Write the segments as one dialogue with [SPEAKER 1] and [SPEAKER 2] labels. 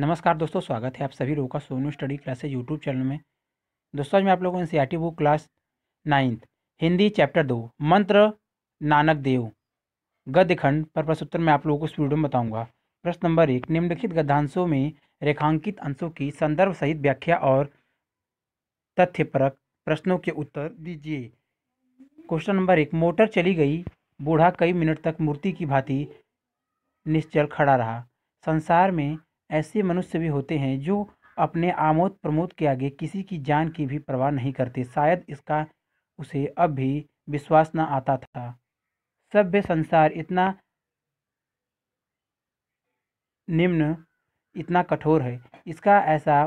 [SPEAKER 1] नमस्कार दोस्तों स्वागत है आप सभी लोगों का Sonu study classes YouTube channel में दोस्तों आज मैं आप लोगों को N book class ninth Hindi chapter दो मंत्र नानक देव गद्य खंड पर प्रश्नोत्तर मैं आप लोगों को इस वीडियो में बताऊंगा प्रश्न नंबर एक निम्नलिखित गद्यांशों में रेखांकित अंशों की संदर्भ सहित व्याख्या और तथ्यपरक प्रश्नों के उत्तर दीजिए क्वेश्चन नंबर एक मोटर चली गई बूढ़ा कई मिनट तक मूर्ति की भांति निश्चल खड़ा रहा संसार में ऐसे मनुष्य भी होते हैं जो अपने आमोद प्रमोद के आगे किसी की जान की भी परवाह नहीं करते शायद इसका उसे अब भी विश्वास न आता था सभ्य संसार इतना निम्न इतना कठोर है इसका ऐसा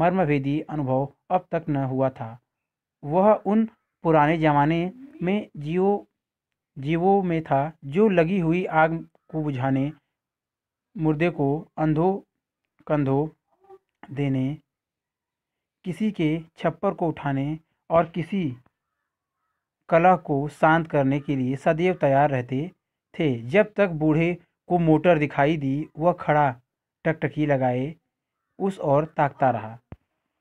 [SPEAKER 1] मर्मभेदी अनुभव अब तक न हुआ था वह उन पुराने जमाने में जीवो जीवों में था जो लगी हुई आग को बुझाने मुर्दे को अंधों कंधों देने किसी के छप्पर को उठाने और किसी कला को शांत करने के लिए सदैव तैयार रहते थे जब तक बूढ़े को मोटर दिखाई दी वह खड़ा टकटकी लगाए उस ओर ताकता रहा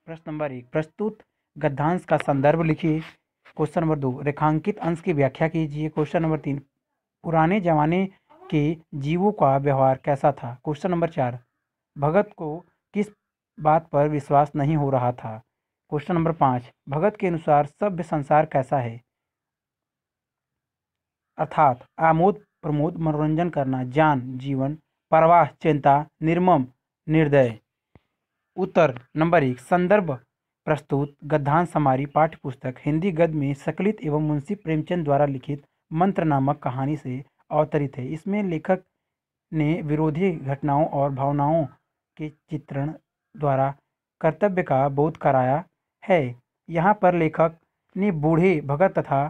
[SPEAKER 1] प्रश्न नंबर एक प्रस्तुत गद्यांश का संदर्भ लिखिए क्वेश्चन नंबर दो रेखांकित अंश की व्याख्या कीजिए क्वेश्चन नंबर तीन पुराने जमाने के जीवों का व्यवहार कैसा था क्वेश्चन नंबर चार भगत को किस बात पर विश्वास नहीं हो रहा था क्वेश्चन नंबर पाँच भगत के अनुसार सभ्य संसार कैसा है अर्थात आमोद प्रमोद मनोरंजन करना ज्ञान जीवन परवाह चिंता निर्मम निर्दय उत्तर नंबर एक संदर्भ प्रस्तुत गद्धान समारी पाठ्यपुस्तक हिंदी गद्य में सकलित एवं मुंशी प्रेमचंद द्वारा लिखित मंत्र नामक कहानी से अवतरित है इसमें लेखक ने विरोधी घटनाओं और भावनाओं के चित्रण द्वारा कर्तव्य का बोध कराया है यहाँ पर लेखक ने बूढ़े भगत तथा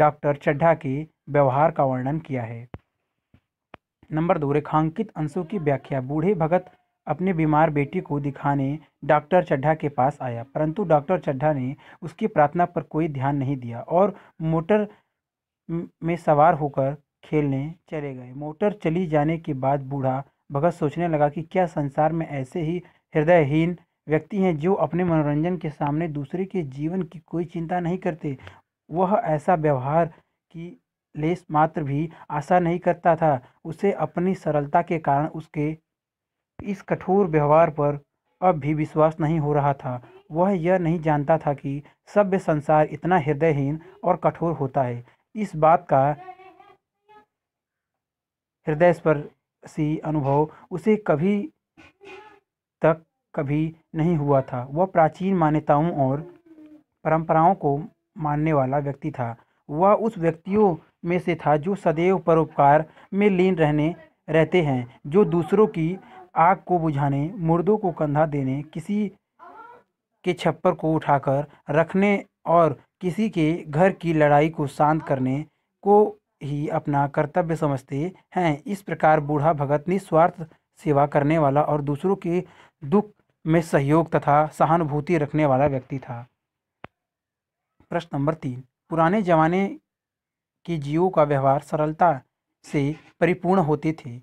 [SPEAKER 1] डॉक्टर चड्ढा के व्यवहार का वर्णन किया है नंबर दो रेखांकित अंशों की व्याख्या बूढ़े भगत अपने बीमार बेटी को दिखाने डॉक्टर चड्ढा के पास आया परंतु डॉक्टर चड्ढा ने उसकी प्रार्थना पर कोई ध्यान नहीं दिया और मोटर में सवार होकर खेलने चले गए मोटर चली जाने के बाद बूढ़ा भगत सोचने लगा कि क्या संसार में ऐसे ही हृदयहीन व्यक्ति हैं जो अपने मनोरंजन के सामने दूसरे के जीवन की कोई चिंता नहीं करते वह ऐसा व्यवहार की लेस मात्र भी आशा नहीं करता था उसे अपनी सरलता के कारण उसके इस कठोर व्यवहार पर अब भी विश्वास नहीं हो रहा था वह यह नहीं जानता था कि सभ्य संसार इतना हृदयहीन और कठोर होता है इस बात का हृदय पर सी अनुभव उसे कभी तक कभी नहीं हुआ था वह प्राचीन मान्यताओं और परंपराओं को मानने वाला व्यक्ति था वह उस व्यक्तियों में से था जो सदैव परोपकार में लीन रहने रहते हैं जो दूसरों की आग को बुझाने मुर्दों को कंधा देने किसी के छप्पर को उठाकर रखने और किसी के घर की लड़ाई को शांत करने को ही अपना कर्तव्य समझते हैं इस प्रकार बूढ़ा भगत निस्वार्थ सेवा करने वाला और दूसरों के दुख में सहयोग तथा सहानुभूति रखने वाला व्यक्ति था प्रश्न नंबर तीन पुराने जमाने के जीवों का व्यवहार सरलता से परिपूर्ण होते थे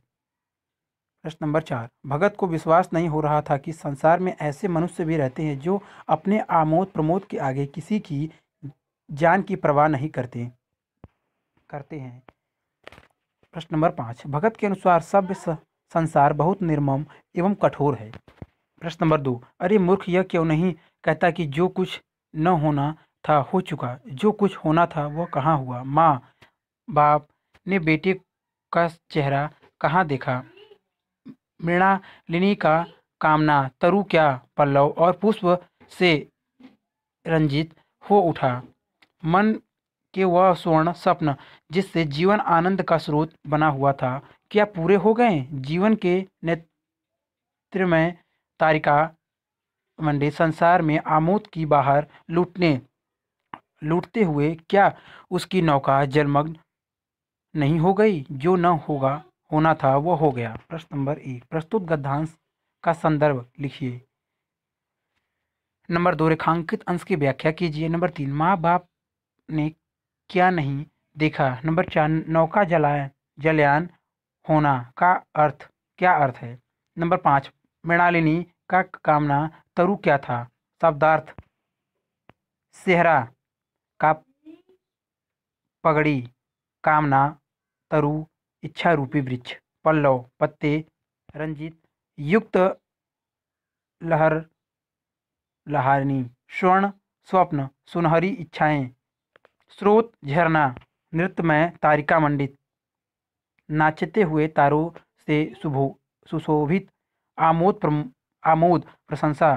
[SPEAKER 1] प्रश्न नंबर चार भगत को विश्वास नहीं हो रहा था कि संसार में ऐसे मनुष्य भी रहते हैं जो अपने आमोद प्रमोद के आगे किसी की जान की परवाह नहीं करते करते हैं प्रश्न नंबर पाँच भगत के अनुसार सभ्य संसार बहुत निर्मम एवं कठोर है प्रश्न नंबर दो अरे मूर्ख यह क्यों नहीं कहता कि जो कुछ न होना था हो चुका जो कुछ होना था वह कहाँ हुआ माँ बाप ने बेटे का चेहरा कहाँ देखा मृणालिनी का कामना तरु क्या पल्लव और पुष्प से रंजित हो उठा मन कि वह स्वर्ण स्वप्न जिससे जीवन आनंद का स्रोत बना हुआ था क्या पूरे हो गए जीवन के नेत्र में तारिका मंडे संसार में आमोद की बाहर लूटने लूटते हुए क्या उसकी नौका जलमग्न नहीं हो गई जो न होगा होना था वह हो गया प्रश्न नंबर एक प्रस्तुत गद्धांश का संदर्भ लिखिए नंबर दो रेखांकित अंश की व्याख्या कीजिए नंबर तीन माँ बाप ने क्या नहीं देखा नंबर चार नौका जलाय जलयान होना का अर्थ क्या अर्थ है नंबर पाँच मृणालिनी का कामना तरु क्या था शब्दार्थ सेहरा का पगड़ी कामना तरु इच्छा रूपी वृक्ष पल्लव पत्ते रंजित युक्त लहर लहारनी स्वर्ण स्वप्न सुनहरी इच्छाएं स्रोत झरना नृत्य में तारिका मंडित नाचते हुए तारों से सुभो सुशोभित आमोद प्रम, आमोद प्रशंसा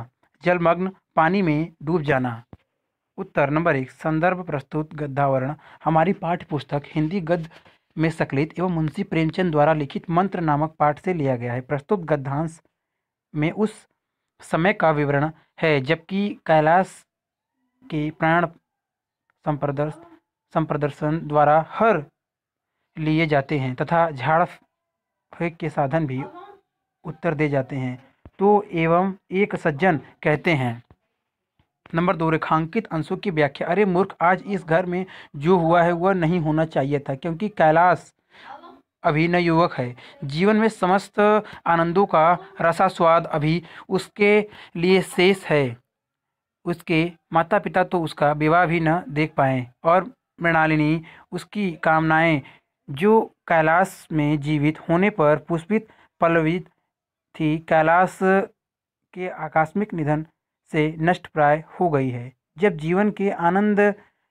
[SPEAKER 1] जलमग्न पानी में डूब जाना उत्तर नंबर एक संदर्भ प्रस्तुत गद्धावरण हमारी पाठ्यपुस्तक पुस्तक हिंदी गद्य में सकलित एवं मुंशी प्रेमचंद द्वारा लिखित मंत्र नामक पाठ से लिया गया है प्रस्तुत गद्धांश में उस समय का विवरण है जबकि कैलाश के प्राण संप्रदर्श संप्रदर्शन द्वारा हर लिए जाते हैं तथा झाड़ फेंक के साधन भी उत्तर दे जाते हैं तो एवं एक सज्जन कहते हैं नंबर दो रेखांकित अंशों की व्याख्या अरे मूर्ख आज इस घर में जो हुआ है वह नहीं होना चाहिए था क्योंकि कैलाश अभिनय युवक है जीवन में समस्त आनंदों का रसास्वाद अभी उसके लिए शेष है उसके माता पिता तो उसका विवाह भी न देख पाए और मृणालिनी उसकी कामनाएं जो कैलाश में जीवित होने पर पुष्पित पल्लवित थी कैलाश के आकस्मिक निधन से नष्ट प्राय हो गई है जब जीवन के आनंद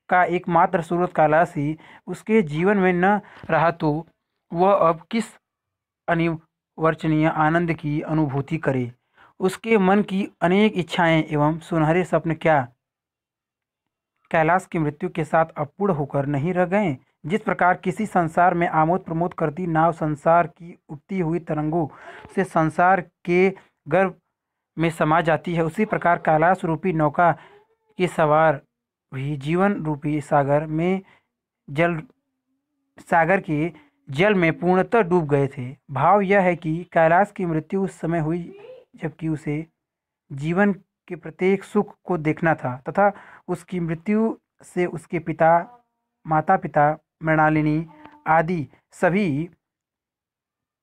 [SPEAKER 1] का एकमात्र स्रोत कैलाश ही उसके जीवन में न रहा तो वह अब किस अनिवर्चनीय आनंद की अनुभूति करे उसके मन की अनेक इच्छाएं एवं सुनहरे सपने क्या कैलाश की मृत्यु के साथ अपूर्ण होकर नहीं रह गए जिस प्रकार किसी संसार में आमोद प्रमोद करती नाव संसार की उठती हुई तरंगों से संसार के गर्भ में समा जाती है उसी प्रकार कैलाश रूपी नौका के सवार भी जीवन रूपी सागर में जल सागर के जल में पूर्णतः डूब गए थे भाव यह है कि कैलाश की मृत्यु उस समय हुई जबकि उसे जीवन के प्रत्येक सुख को देखना था तथा उसकी मृत्यु से उसके पिता माता पिता मृणालिनी आदि सभी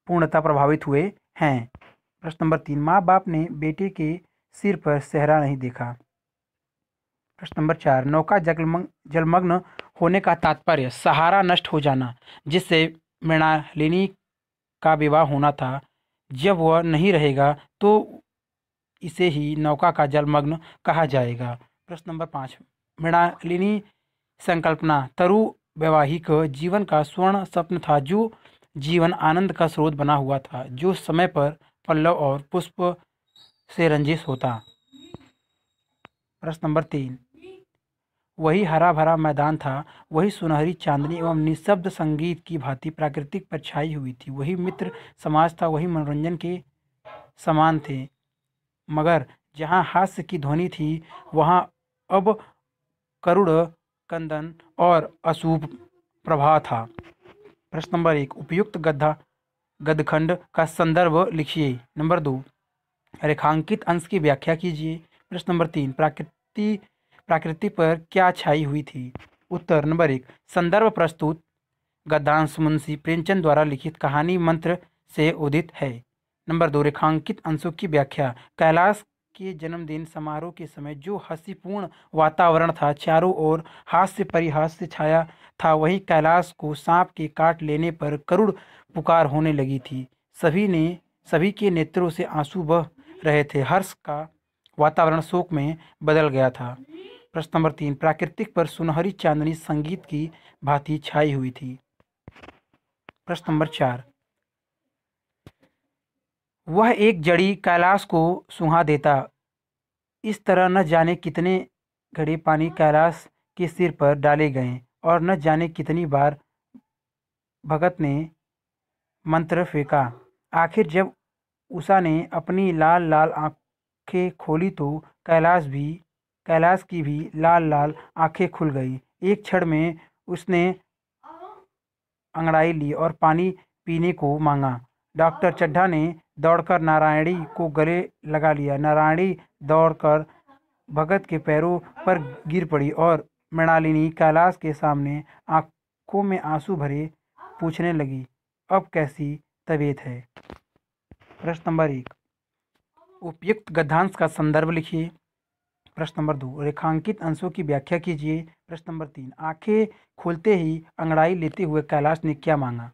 [SPEAKER 1] पूर्णता प्रभावित हुए हैं प्रश्न नंबर तीन माँ बाप ने बेटे के सिर पर सहरा नहीं देखा प्रश्न नंबर चार नौका जलमग्न जलमग्न होने का तात्पर्य सहारा नष्ट हो जाना जिससे मृणालिनी का विवाह होना था जब वह नहीं रहेगा तो इसे ही नौका का जलमग्न कहा जाएगा प्रश्न नंबर पाँच मृणालिनी संकल्पना तरु वैवाहिक जीवन का स्वर्ण स्वप्न था जो जीवन आनंद का स्रोत बना हुआ था जो समय पर पल्लव और पुष्प से रंजित होता प्रश्न नंबर तीन वही हरा भरा मैदान था वही सुनहरी चांदनी एवं निशब्द संगीत की भांति प्राकृतिक पर छाई हुई थी वही मित्र समाज था वही मनोरंजन के समान थे मगर जहाँ हास्य की ध्वनि थी वहाँ अब करुण कंदन और अशुभ प्रभा था प्रश्न नंबर एक उपयुक्त गद्धा गदखंड का संदर्भ लिखिए नंबर दो रेखांकित अंश की व्याख्या कीजिए प्रश्न नंबर तीन प्राकृतिक प्रकृति पर क्या छाई हुई थी उत्तर नंबर एक संदर्भ प्रस्तुत गद्दांश मुंशी प्रेमचंद द्वारा लिखित कहानी मंत्र से उदित है नंबर दो रेखांकित अंशों की व्याख्या कैलाश के जन्मदिन समारोह के समय जो हंसीपूर्ण वातावरण था चारों ओर हास्य परिहास्य छाया था वही कैलाश को सांप के काट लेने पर करुण पुकार होने लगी थी सभी ने सभी के नेत्रों से आंसू बह रहे थे हर्ष का वातावरण शोक में बदल गया था प्रश्न नंबर तीन प्राकृतिक पर सुनहरी चांदनी संगीत की भांति छाई हुई थी प्रश्न नंबर चार वह एक जड़ी कैलाश को सुहा देता इस तरह न जाने कितने घड़े पानी कैलाश के सिर पर डाले गए और न जाने कितनी बार भगत ने मंत्र फेंका आखिर जब उषा ने अपनी लाल लाल आंखें खोली तो कैलाश भी कैलाश की भी लाल लाल आंखें खुल गई एक क्षण में उसने अंगड़ाई ली और पानी पीने को मांगा डॉक्टर चड्ढा ने दौड़कर नारायणी को गले लगा लिया नारायणी दौड़कर भगत के पैरों पर गिर पड़ी और मृणालिनी कैलाश के सामने आंखों में आंसू भरे पूछने लगी अब कैसी तबीयत है प्रश्न नंबर एक उपयुक्त गद्यांश का संदर्भ लिखिए प्रश्न नंबर दो रेखांकित अंशों की व्याख्या कीजिए प्रश्न नंबर तीन आंखें खोलते ही अंगड़ाई लेते हुए कैलाश ने क्या मांगा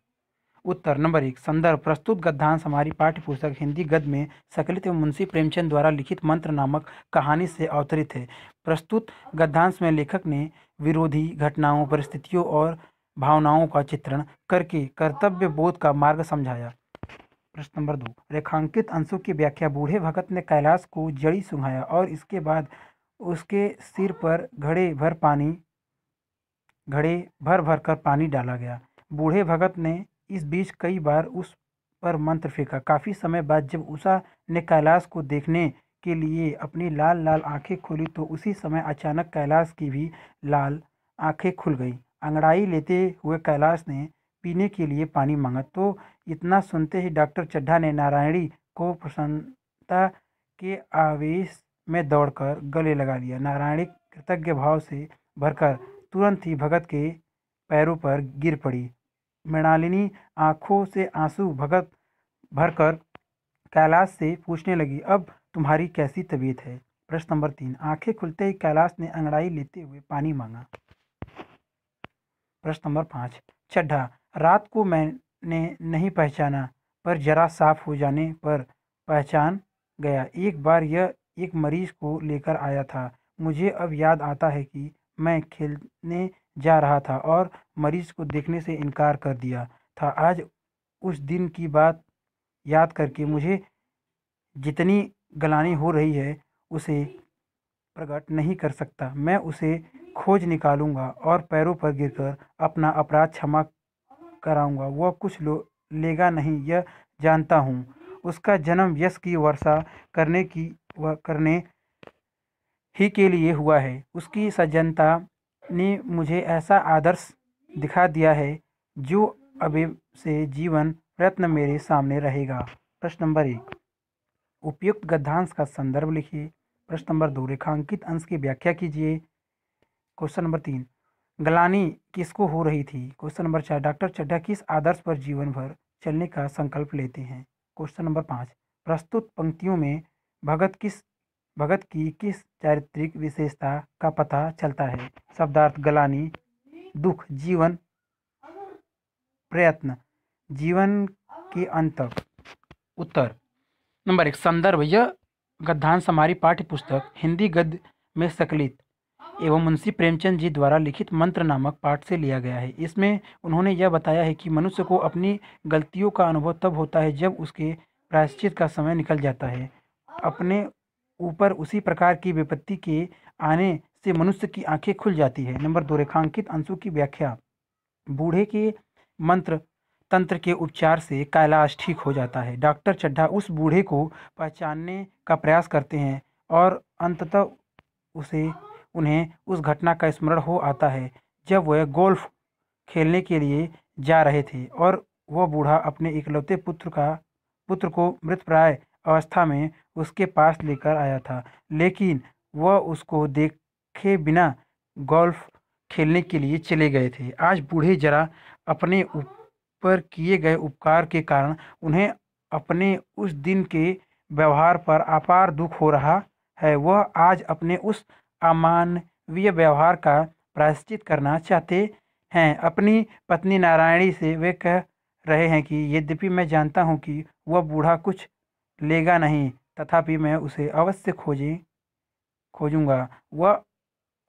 [SPEAKER 1] उत्तर नंबर एक संदर्भ प्रस्तुत गद्यांश हमारी पाठ्य पुस्तक हिंदी गद्य में सकलित एवं मुंशी प्रेमचंद द्वारा लिखित मंत्र नामक कहानी से अवतरित है प्रस्तुत गद्यांश में लेखक ने विरोधी घटनाओं परिस्थितियों और भावनाओं का चित्रण करके कर्तव्य बोध का मार्ग समझाया प्रश्न नंबर दो रेखांकित अंशों की व्याख्या बूढ़े भगत ने कैलाश को जड़ी सुंघाया और इसके बाद उसके सिर पर घड़े भर पानी घड़े भर भर कर पानी डाला गया बूढ़े भगत ने इस बीच कई बार उस पर मंत्र फेंका काफ़ी समय बाद जब उषा ने कैलाश को देखने के लिए अपनी लाल लाल आंखें खोली तो उसी समय अचानक कैलाश की भी लाल आंखें खुल गई अंगड़ाई लेते हुए कैलाश ने पीने के लिए पानी मांगा तो इतना सुनते ही डॉक्टर चड्ढा ने नारायणी को प्रसन्नता के आवेश में दौड़कर गले लगा लिया नारायणी कृतज्ञ भाव से भरकर तुरंत ही भगत के पैरों पर गिर पड़ी मृणालिनी आंखों से आंसू भगत भरकर कैलाश से पूछने लगी अब तुम्हारी कैसी तबीयत है प्रश्न नंबर तीन आंखें खुलते ही कैलाश ने अंगड़ाई लेते हुए पानी मांगा प्रश्न नंबर पाँच चड्ढा रात को मैंने नहीं पहचाना पर जरा साफ हो जाने पर पहचान गया एक बार यह एक मरीज को लेकर आया था मुझे अब याद आता है कि मैं खेलने जा रहा था और मरीज को देखने से इनकार कर दिया था आज उस दिन की बात याद करके मुझे जितनी गलानी हो रही है उसे प्रकट नहीं कर सकता मैं उसे खोज निकालूंगा और पैरों पर गिरकर अपना अपराध क्षमा कराऊंगा वह कुछ लो लेगा नहीं यह जानता हूँ उसका जन्म यश की वर्षा करने की व करने ही के लिए हुआ है उसकी सज्जनता ने मुझे ऐसा आदर्श दिखा दिया है जो अभी से जीवन प्रयत्न मेरे सामने रहेगा प्रश्न नंबर एक उपयुक्त गद्यांश का संदर्भ लिखिए प्रश्न नंबर दो रेखांकित अंश की व्याख्या कीजिए क्वेश्चन नंबर तीन गलानी किसको हो रही थी क्वेश्चन नंबर चार डॉक्टर चड्ढा किस आदर्श पर जीवन भर चलने का संकल्प लेते हैं क्वेश्चन नंबर पाँच प्रस्तुत पंक्तियों में भगत किस भगत की किस चारित्रिक विशेषता का पता चलता है शब्दार्थ गलानी दुख जीवन प्रयत्न जीवन के अंत उत्तर नंबर एक संदर्भ यह गद्यांश हमारी पाठ्य पुस्तक हिंदी गद्य में संकलित एवं मुंशी प्रेमचंद जी द्वारा लिखित मंत्र नामक पाठ से लिया गया है इसमें उन्होंने यह बताया है कि मनुष्य को अपनी गलतियों का अनुभव तब होता है जब उसके प्रायश्चित का समय निकल जाता है अपने ऊपर उसी प्रकार की विपत्ति के आने से मनुष्य की आंखें खुल जाती है नंबर दो रेखांकित अंशों की व्याख्या बूढ़े के मंत्र तंत्र के उपचार से कैलाश ठीक हो जाता है डॉक्टर चड्ढा उस बूढ़े को पहचानने का प्रयास करते हैं और अंततः उसे उन्हें उस घटना का स्मरण हो आता है जब वह गोल्फ खेलने के लिए जा रहे थे और वह बूढ़ा अपने इकलौते पुत्र का पुत्र को मृतप्राय अवस्था में उसके पास लेकर आया था लेकिन वह उसको देखे बिना गोल्फ खेलने के लिए चले गए थे आज बूढ़े जरा अपने ऊपर किए गए उपकार के कारण उन्हें अपने उस दिन के व्यवहार पर अपार दुख हो रहा है वह आज अपने उस अमानवीय व्यवहार का प्रायश्चित करना चाहते हैं अपनी पत्नी नारायणी से वे कह रहे हैं कि यद्यपि मैं जानता हूँ कि वह बूढ़ा कुछ लेगा नहीं तथापि मैं उसे अवश्य खोजें खोजूंगा वह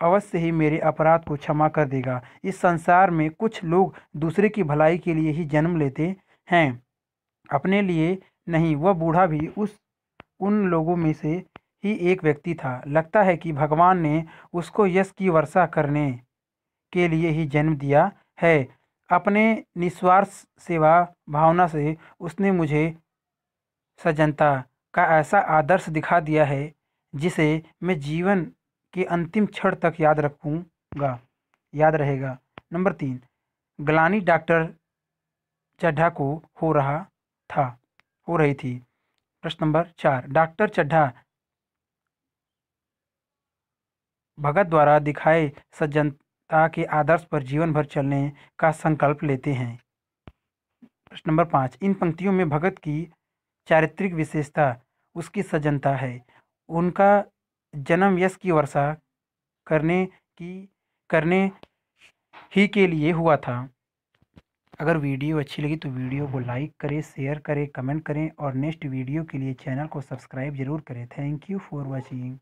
[SPEAKER 1] अवश्य ही मेरे अपराध को क्षमा कर देगा इस संसार में कुछ लोग दूसरे की भलाई के लिए ही जन्म लेते हैं अपने लिए नहीं वह बूढ़ा भी उस उन लोगों में से ही एक व्यक्ति था लगता है कि भगवान ने उसको यश की वर्षा करने के लिए ही जन्म दिया है अपने निस्वार्थ सेवा भावना से उसने मुझे सज्जनता का ऐसा आदर्श दिखा दिया है जिसे मैं जीवन के अंतिम क्षण तक याद रखूँगा याद रहेगा नंबर तीन ग्लानी डॉक्टर चड्ढा को हो रहा था हो रही थी प्रश्न नंबर चार डॉक्टर चड्ढा भगत द्वारा दिखाए सज्जनता के आदर्श पर जीवन भर चलने का संकल्प लेते हैं प्रश्न नंबर पाँच इन पंक्तियों में भगत की चारित्रिक विशेषता उसकी सज्जनता है उनका जन्म यश की वर्षा करने की करने ही के लिए हुआ था अगर वीडियो अच्छी लगी तो वीडियो को लाइक करें शेयर करें कमेंट करें और नेक्स्ट वीडियो के लिए चैनल को सब्सक्राइब जरूर करें थैंक यू फॉर वॉचिंग